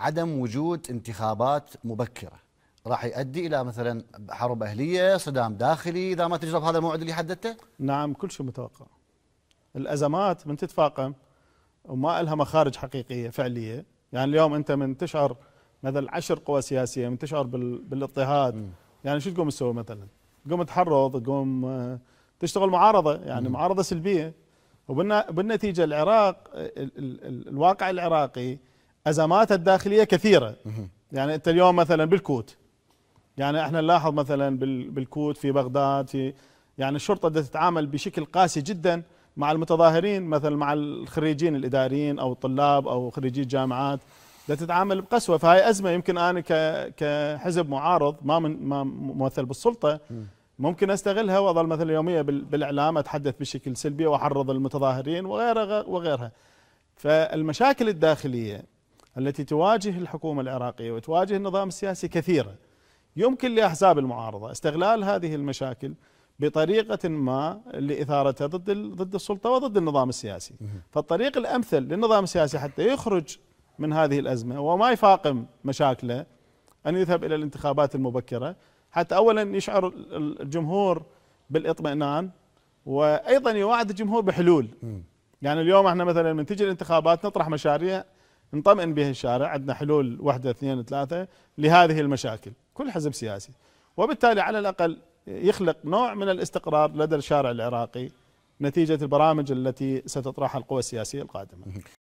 عدم وجود انتخابات مبكره راح يؤدي الى مثلا حرب اهليه، صدام داخلي اذا ما تجرب هذا الموعد اللي حددته؟ نعم كل شيء متوقع. الازمات من تتفاقم وما لها مخارج حقيقيه فعليه، يعني اليوم انت من تشعر مثلا عشر قوى سياسيه من تشعر بالاضطهاد م. يعني شو تقوم تسوي مثلا؟ تقوم تحرض، تقوم آه، تشتغل معارضه، يعني م. معارضه سلبيه وبالنتيجه العراق ال ال ال الواقع العراقي ازماتها الداخليه كثيره يعني انت اليوم مثلا بالكوت يعني احنا نلاحظ مثلا بالكوت في بغداد في يعني الشرطه بدها تتعامل بشكل قاسي جدا مع المتظاهرين مثلا مع الخريجين الاداريين او الطلاب او خريجي الجامعات بدها تتعامل بقسوه فهي ازمه يمكن انا كحزب معارض ما من ما ممثل بالسلطه ممكن استغلها واظل مثلا يوميه بالاعلام اتحدث بشكل سلبي واحرض المتظاهرين وغيرها وغيرها فالمشاكل الداخليه التي تواجه الحكومة العراقية وتواجه النظام السياسي كثيرة يمكن لأحزاب المعارضة استغلال هذه المشاكل بطريقة ما لإثارتها ضد ضد السلطة وضد النظام السياسي فالطريق الأمثل للنظام السياسي حتى يخرج من هذه الأزمة وما يفاقم مشاكله أن يذهب إلى الانتخابات المبكرة حتى أولا يشعر الجمهور بالاطمئنان وأيضا يوعد الجمهور بحلول يعني اليوم احنا مثلا من تجي الانتخابات نطرح مشاريع نطمئن به الشارع عندنا حلول واحدة اثنين ثلاثة لهذه المشاكل كل حزب سياسي وبالتالي على الأقل يخلق نوع من الاستقرار لدى الشارع العراقي نتيجة البرامج التي ستطرحها القوى السياسية القادمة